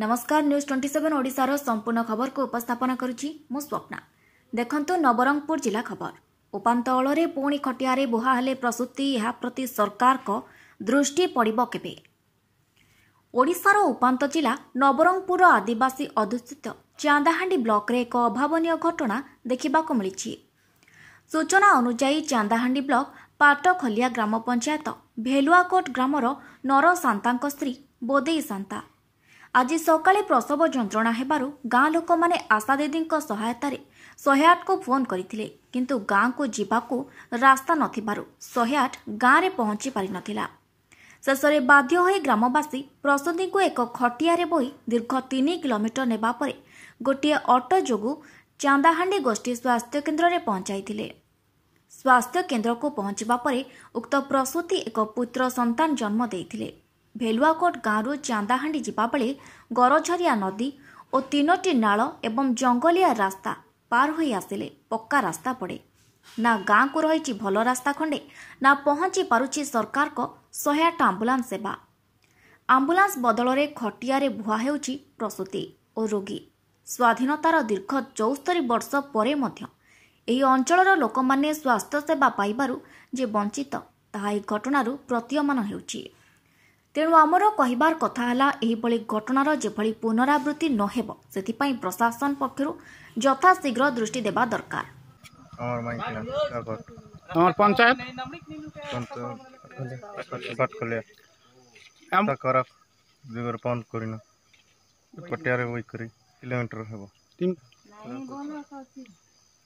ନମସ୍କାର news twenty seven ଓଡ଼ିଶାର ସମ୍ପୂର୍ଣ୍ଣ ଖବରକୁ ଉପସ୍ଥାପନ କରୁଛି ମୁଁ ସ୍ୱପ୍ନା ଦେଖନ୍ତୁ ନବରଙ୍ଗପୁର ଜିଲ୍ଲା ଖବର ଉପାନ୍ତଳରେ ପୁଣି ଖଟିଆରେ ବୁହା ହେଲେ ପ୍ରସୂତି ଏହା ପ୍ରତି ସରକାରଙ୍କ ଦୃଷ୍ଟି ପଡ଼ିବ କେବେ ଓଡ଼ିଶାର ଉପାନ୍ତ ଜିଲ୍ଲା ନବରଙ୍ଗପୁରର ଆଦିବାସୀ ଅଧିଷ୍ଠିତ ଚାନ୍ଦାହାଣ୍ଡି ବ୍ଲକରେ ଏକ ଅଭାବନୀୟ ଘଟଣା ଦେଖିବାକୁ ମିଳିଛି ସୂଚନା ଅନୁଯାୟୀ ଚାନ୍ଦାହାଣ୍ଡି ବ୍ଲକ ପାଟଖଲିଆ ଗ୍ରାମ ପଞ୍ଚାୟତ ଭେଲୁଆକୋଟ ଗ୍ରାମର ନର ସାନ୍ତାଙ୍କ ସ୍ତ୍ରୀ ବୋଦେଇ ସାନ୍ତା ଆଜି ସକାଳେ ପ୍ରସବ ଯନ୍ତ୍ରଣା ହେବାରୁ ଗାଁ ଲୋକମାନେ ଆଶା ଦିଦିଙ୍କ ସହାୟତାରେ ଶହେ ଆଠକୁ ଫୋନ୍ କରିଥିଲେ କିନ୍ତୁ ଗାଁକୁ ଯିବାକୁ ରାସ୍ତା ନଥିବାରୁ ଶହେ ଆଠ ଗାଁରେ ପହଞ୍ଚି ପାରିନଥିଲା ଶେଷରେ ବାଧ୍ୟ ହୋଇ ଗ୍ରାମବାସୀ ପ୍ରସୂତିଙ୍କୁ ଏକ ଖଟିଆରେ ବୋହି ଦୀର୍ଘ ତିନି କିଲୋମିଟର ନେବା ପରେ ଗୋଟିଏ ଅଟୋ ଯୋଗୁଁ ଚାନ୍ଦାହାଣ୍ଡି ଗୋଷ୍ଠୀ ସ୍ୱାସ୍ଥ୍ୟକେନ୍ଦ୍ରରେ ପହଞ୍ଚାଇଥିଲେ ସ୍ୱାସ୍ଥ୍ୟକେନ୍ଦ୍ରକୁ ପହଞ୍ଚିବା ପରେ ଉକ୍ତ ପ୍ରସୂତି ଏକ ପୁତ୍ର ସନ୍ତାନ ଜନ୍ମ ଦେଇଥିଲେ ଭେଲୁଆକୋଟ ଗାଁରୁ ଚାନ୍ଦାହାଣ୍ଡି ଯିବାବେଳେ ଗରଝରିଆ ନଦୀ ଓ ତିନୋଟି ନାଳ ଏବଂ ଜଙ୍ଗଲିଆ ରାସ୍ତା ପାର ହୋଇ ଆସିଲେ ପକ୍କା ରାସ୍ତା ପଡ଼େ ନା ଗାଁକୁ ରହିଛି ଭଲ ରାସ୍ତା ଖଣ୍ଡେ ନା ପହଞ୍ଚି ପାରୁଛି ସରକାରଙ୍କ ଶହେ ଆଠ ଆମ୍ବୁଲାନ୍ସ ସେବା ଆମ୍ବୁଲାନ୍ସ ବଦଳରେ ଖଟିଆରେ ଭୁଆ ହେଉଛି ପ୍ରସୂତି ଓ ରୋଗୀ ସ୍ୱାଧୀନତାର ଦୀର୍ଘ ଚଉସ୍ତରି ବର୍ଷ ପରେ ମଧ୍ୟ ଏହି ଅଞ୍ଚଳର ଲୋକମାନେ ସ୍ୱାସ୍ଥ୍ୟସେବା ପାଇବାରୁ ଯେ ବଞ୍ଚିତ ତାହା ଏହି ଘଟଣାରୁ ପ୍ରତୀୟମାନ ହେଉଛି ତେଣୁ ଆମର କହିବାର କଥା ହେଲା ଏହିଭଳି ଘଟଣାର ଯେଭଳି ପୁନରାବୃତ୍ତି ନ ହେବ ସେଥିପାଇଁ ପ୍ରଶାସନ ପକ୍ଷରୁ ଯଥାଶୀଘ୍ର ଦୃଷ୍ଟି ଦେବା ଦରକାର আমার পঞ্চায়েত করা যুগের পন করি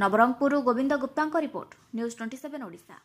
ନବରଙ୍ଗପୁରରୁ ଗୋବିନ୍ଦ ଗୁପ୍ତାଙ୍କ report news twenty seven Odisha